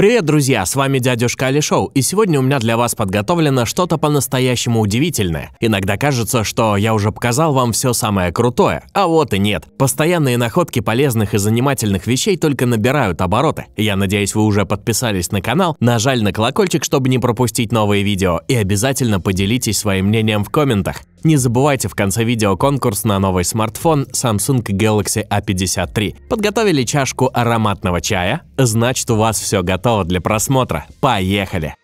Привет, друзья! С вами дядюшка Али Шоу, и сегодня у меня для вас подготовлено что-то по-настоящему удивительное. Иногда кажется, что я уже показал вам все самое крутое, а вот и нет. Постоянные находки полезных и занимательных вещей только набирают обороты. Я надеюсь, вы уже подписались на канал, нажали на колокольчик, чтобы не пропустить новые видео, и обязательно поделитесь своим мнением в комментах. Не забывайте в конце видео конкурс на новый смартфон Samsung Galaxy A53. Подготовили чашку ароматного чая? Значит, у вас все готово для просмотра. Поехали!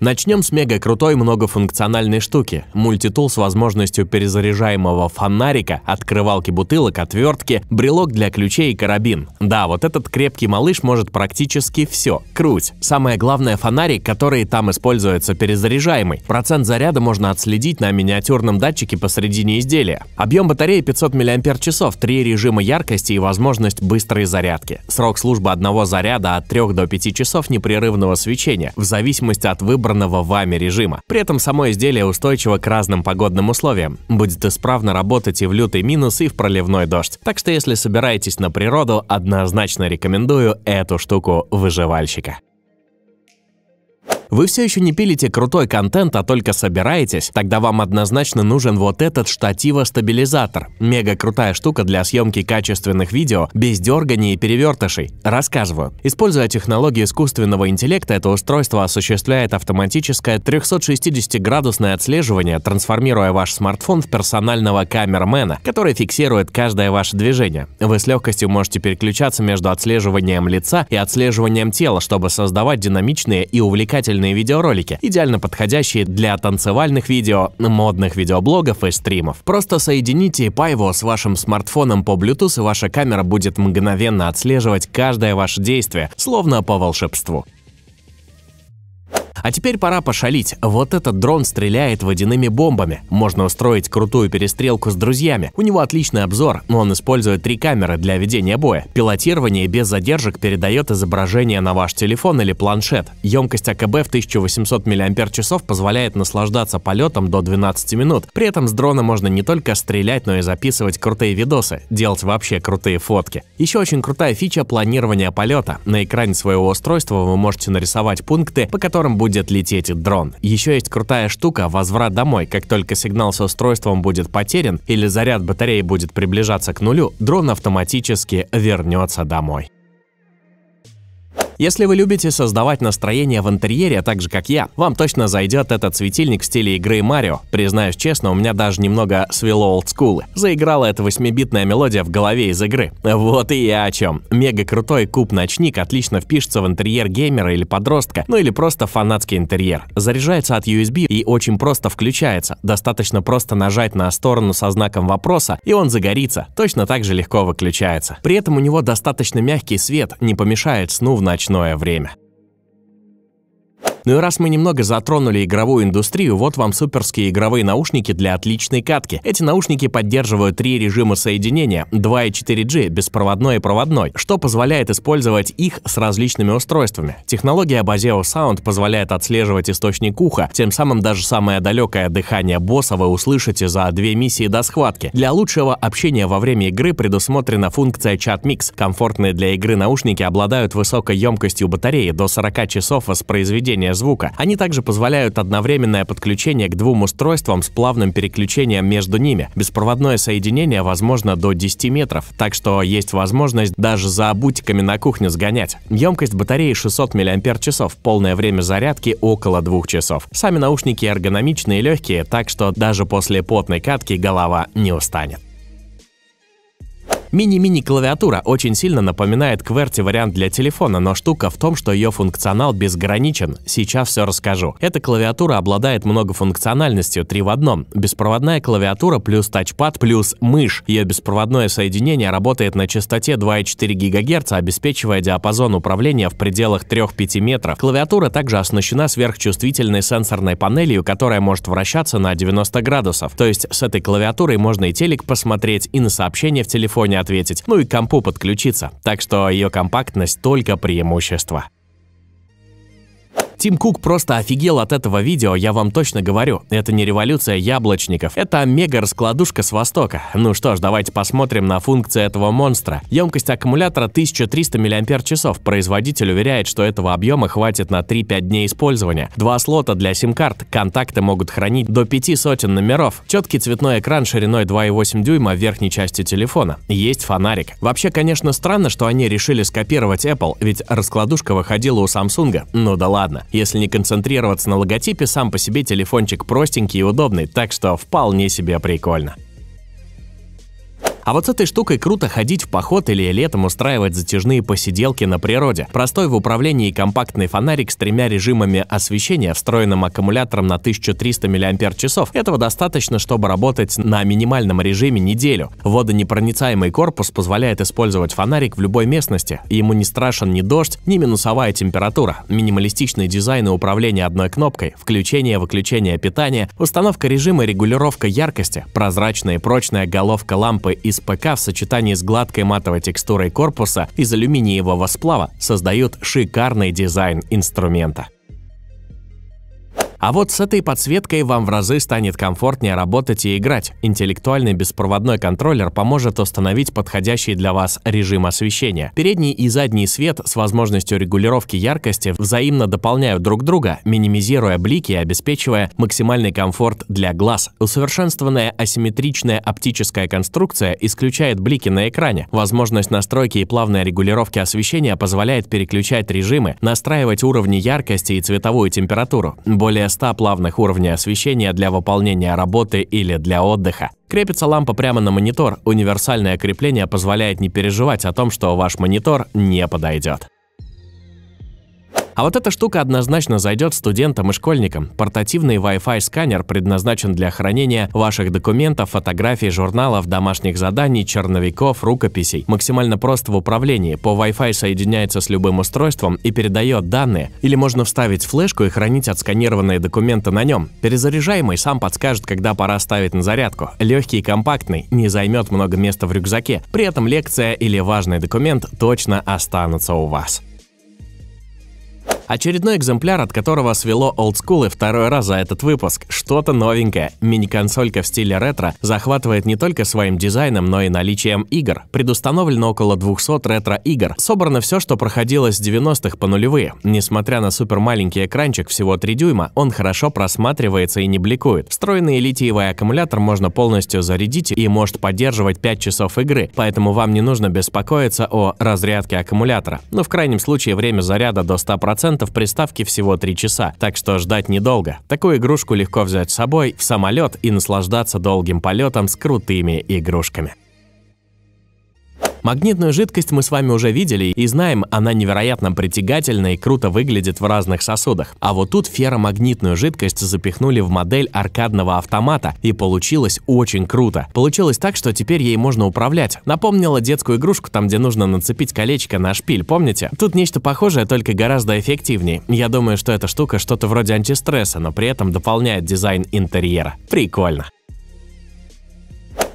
Начнем с мега крутой многофункциональной штуки. Мультитул с возможностью перезаряжаемого фонарика, открывалки бутылок, отвертки, брелок для ключей и карабин. Да, вот этот крепкий малыш может практически все. Круть. Самое главное фонарик, который там используется перезаряжаемый. Процент заряда можно отследить на миниатюрном датчике посредине изделия. Объем батареи 500 мАч, три режима яркости и возможность быстрой зарядки. Срок службы одного заряда от 3 до 5 часов непрерывного свечения, в зависимости от выбора избранного вами режима. При этом само изделие устойчиво к разным погодным условиям, будет исправно работать и в лютый минус, и в проливной дождь. Так что если собираетесь на природу, однозначно рекомендую эту штуку выживальщика. Вы все еще не пилите крутой контент, а только собираетесь? Тогда вам однозначно нужен вот этот штативо-стабилизатор. Мега крутая штука для съемки качественных видео без дерганий и перевертышей. Рассказываю. Используя технологии искусственного интеллекта, это устройство осуществляет автоматическое 360-градусное отслеживание, трансформируя ваш смартфон в персонального камермена, который фиксирует каждое ваше движение. Вы с легкостью можете переключаться между отслеживанием лица и отслеживанием тела, чтобы создавать динамичные и увлекательные отдельные видеоролики, идеально подходящие для танцевальных видео, модных видеоблогов и стримов. Просто соедините Paivo с вашим смартфоном по Bluetooth и ваша камера будет мгновенно отслеживать каждое ваше действие, словно по волшебству. А теперь пора пошалить. Вот этот дрон стреляет водяными бомбами. Можно устроить крутую перестрелку с друзьями. У него отличный обзор, но он использует три камеры для ведения боя. Пилотирование без задержек передает изображение на ваш телефон или планшет. Емкость АКБ в 1800 мАч позволяет наслаждаться полетом до 12 минут. При этом с дрона можно не только стрелять, но и записывать крутые видосы, делать вообще крутые фотки. Еще очень крутая фича планирования полета. На экране своего устройства вы можете нарисовать пункты, по которым будет будет лететь дрон. Еще есть крутая штука – возврат домой. Как только сигнал с устройством будет потерян или заряд батареи будет приближаться к нулю, дрон автоматически вернется домой. Если вы любите создавать настроение в интерьере, так же как я, вам точно зайдет этот светильник в стиле игры Марио. Признаюсь честно, у меня даже немного свело олдскулы. Заиграла эта восьмибитная мелодия в голове из игры. Вот и я о чем. Мега крутой куб-ночник отлично впишется в интерьер геймера или подростка, ну или просто фанатский интерьер. Заряжается от USB и очень просто включается. Достаточно просто нажать на сторону со знаком вопроса, и он загорится. Точно так же легко выключается. При этом у него достаточно мягкий свет, не помешает сну в ночь ночное время. Ну и раз мы немного затронули игровую индустрию, вот вам суперские игровые наушники для отличной катки. Эти наушники поддерживают три режима соединения — 2 и 4G, беспроводной и проводной, что позволяет использовать их с различными устройствами. Технология Baseo Sound позволяет отслеживать источник уха, тем самым даже самое далекое дыхание босса вы услышите за две миссии до схватки. Для лучшего общения во время игры предусмотрена функция Chat Mix. Комфортные для игры наушники обладают высокой емкостью батареи до 40 часов воспроизведения звука. Они также позволяют одновременное подключение к двум устройствам с плавным переключением между ними. Беспроводное соединение возможно до 10 метров, так что есть возможность даже за бутиками на кухню сгонять. Емкость батареи 600 мАч, полное время зарядки около 2 часов. Сами наушники эргономичные и легкие, так что даже после потной катки голова не устанет. Мини-мини клавиатура очень сильно напоминает QWERTY вариант для телефона, но штука в том, что ее функционал безграничен. Сейчас все расскажу. Эта клавиатура обладает многофункциональностью 3 в одном. Беспроводная клавиатура плюс тачпад плюс мышь. Ее беспроводное соединение работает на частоте 2,4 ГГц, обеспечивая диапазон управления в пределах 3-5 метров. Клавиатура также оснащена сверхчувствительной сенсорной панелью, которая может вращаться на 90 градусов. То есть с этой клавиатурой можно и телек посмотреть, и на сообщения в телефоне ответить, ну и к компу подключиться. Так что ее компактность только преимущество. Тим Кук просто офигел от этого видео, я вам точно говорю. Это не революция яблочников, это мега-раскладушка с Востока. Ну что ж, давайте посмотрим на функции этого монстра. Емкость аккумулятора 1300 мАч, производитель уверяет, что этого объема хватит на 3-5 дней использования. Два слота для сим-карт, контакты могут хранить до 5 сотен номеров. Четкий цветной экран шириной 2,8 дюйма в верхней части телефона. Есть фонарик. Вообще, конечно, странно, что они решили скопировать Apple, ведь раскладушка выходила у Samsung. Ну да ладно. Если не концентрироваться на логотипе, сам по себе телефончик простенький и удобный, так что вполне себе прикольно. А вот с этой штукой круто ходить в поход или летом устраивать затяжные посиделки на природе. Простой в управлении компактный фонарик с тремя режимами освещения, встроенным аккумулятором на 1300 мАч. Этого достаточно, чтобы работать на минимальном режиме неделю. Водонепроницаемый корпус позволяет использовать фонарик в любой местности. Ему не страшен ни дождь, ни минусовая температура. Минималистичный дизайн и управление одной кнопкой, включение-выключение питания, установка режима регулировка яркости, прозрачная и прочная головка лампы из из ПК в сочетании с гладкой матовой текстурой корпуса из алюминиевого сплава создает шикарный дизайн инструмента. А вот с этой подсветкой вам в разы станет комфортнее работать и играть. Интеллектуальный беспроводной контроллер поможет установить подходящий для вас режим освещения. Передний и задний свет с возможностью регулировки яркости взаимно дополняют друг друга, минимизируя блики и обеспечивая максимальный комфорт для глаз. Усовершенствованная асимметричная оптическая конструкция исключает блики на экране. Возможность настройки и плавной регулировки освещения позволяет переключать режимы, настраивать уровни яркости и цветовую температуру более 100 плавных уровней освещения для выполнения работы или для отдыха. Крепится лампа прямо на монитор, универсальное крепление позволяет не переживать о том, что ваш монитор не подойдет. А вот эта штука однозначно зайдет студентам и школьникам. Портативный Wi-Fi сканер предназначен для хранения ваших документов, фотографий, журналов, домашних заданий, черновиков, рукописей. Максимально просто в управлении. По Wi-Fi соединяется с любым устройством и передает данные. Или можно вставить флешку и хранить отсканированные документы на нем. Перезаряжаемый сам подскажет, когда пора ставить на зарядку. Легкий и компактный, не займет много места в рюкзаке. При этом лекция или важный документ точно останутся у вас. Очередной экземпляр, от которого свело олдскулы второй раз за этот выпуск. Что-то новенькое. Мини-консолька в стиле ретро захватывает не только своим дизайном, но и наличием игр. Предустановлено около 200 ретро-игр. Собрано все, что проходило с 90-х по нулевые. Несмотря на супер маленький экранчик, всего 3 дюйма, он хорошо просматривается и не бликует. Встроенный литиевый аккумулятор можно полностью зарядить и может поддерживать 5 часов игры, поэтому вам не нужно беспокоиться о разрядке аккумулятора. Но ну, в крайнем случае время заряда до 100% процентов приставки всего 3 часа, так что ждать недолго. Такую игрушку легко взять с собой в самолет и наслаждаться долгим полетом с крутыми игрушками. Магнитную жидкость мы с вами уже видели и знаем, она невероятно притягательна и круто выглядит в разных сосудах. А вот тут ферромагнитную жидкость запихнули в модель аркадного автомата, и получилось очень круто. Получилось так, что теперь ей можно управлять. Напомнила детскую игрушку, там где нужно нацепить колечко на шпиль, помните? Тут нечто похожее, только гораздо эффективнее. Я думаю, что эта штука что-то вроде антистресса, но при этом дополняет дизайн интерьера. Прикольно.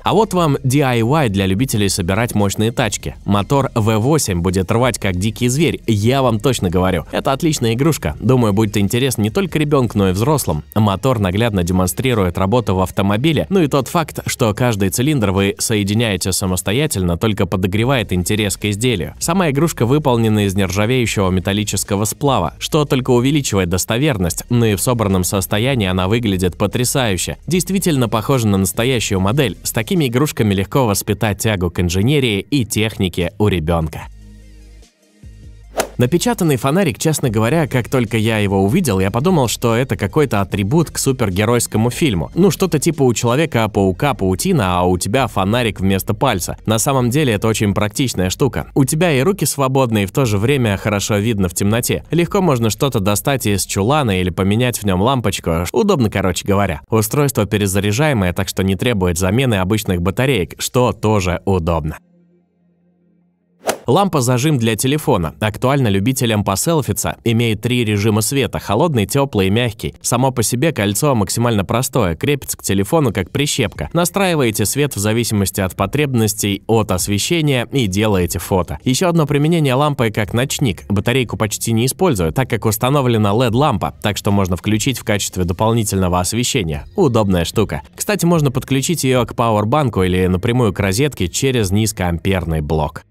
А вот вам DIY для любителей собирать мощные тачки. Мотор V8 будет рвать как дикий зверь, я вам точно говорю. Это отличная игрушка. Думаю, будет интересно не только ребенку, но и взрослым. Мотор наглядно демонстрирует работу в автомобиле, ну и тот факт, что каждый цилиндр вы соединяете самостоятельно, только подогревает интерес к изделию. Сама игрушка выполнена из нержавеющего металлического сплава, что только увеличивает достоверность, но и в собранном состоянии она выглядит потрясающе. Действительно похожа на настоящую модель, с таким такими игрушками легко воспитать тягу к инженерии и технике у ребенка. Напечатанный фонарик, честно говоря, как только я его увидел, я подумал, что это какой-то атрибут к супергеройскому фильму. Ну, что-то типа у человека паука паутина, а у тебя фонарик вместо пальца. На самом деле это очень практичная штука. У тебя и руки свободны, и в то же время хорошо видно в темноте. Легко можно что-то достать из чулана или поменять в нем лампочку. Удобно, короче говоря. Устройство перезаряжаемое, так что не требует замены обычных батареек, что тоже удобно. Лампа-зажим для телефона, актуально любителям поселфиться, имеет три режима света – холодный, теплый и мягкий. Само по себе кольцо максимально простое, крепится к телефону как прищепка. Настраиваете свет в зависимости от потребностей, от освещения и делаете фото. Еще одно применение лампы как ночник. Батарейку почти не использую, так как установлена LED-лампа, так что можно включить в качестве дополнительного освещения. Удобная штука. Кстати, можно подключить ее к пауэрбанку или напрямую к розетке через низкоамперный блок.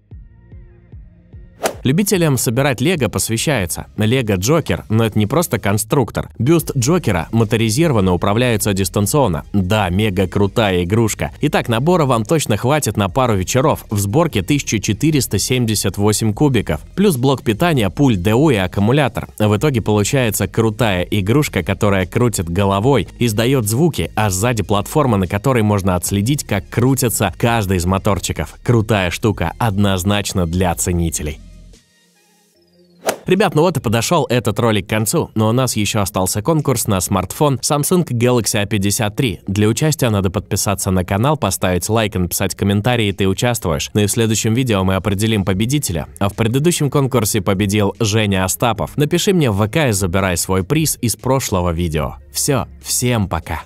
Любителям собирать лего посвящается. Лего Джокер, но это не просто конструктор. Бюст Джокера моторизированно управляется дистанционно. Да, мега крутая игрушка. Итак, набора вам точно хватит на пару вечеров. В сборке 1478 кубиков. Плюс блок питания, пульт ДУ и аккумулятор. В итоге получается крутая игрушка, которая крутит головой, издает звуки, а сзади платформа, на которой можно отследить, как крутится каждый из моторчиков. Крутая штука, однозначно для ценителей. Ребят, ну вот и подошел этот ролик к концу, но у нас еще остался конкурс на смартфон Samsung Galaxy A53. Для участия надо подписаться на канал, поставить лайк и написать комментарий, и ты участвуешь. Ну и в следующем видео мы определим победителя. А в предыдущем конкурсе победил Женя Остапов. Напиши мне в ВК и забирай свой приз из прошлого видео. Все, всем пока!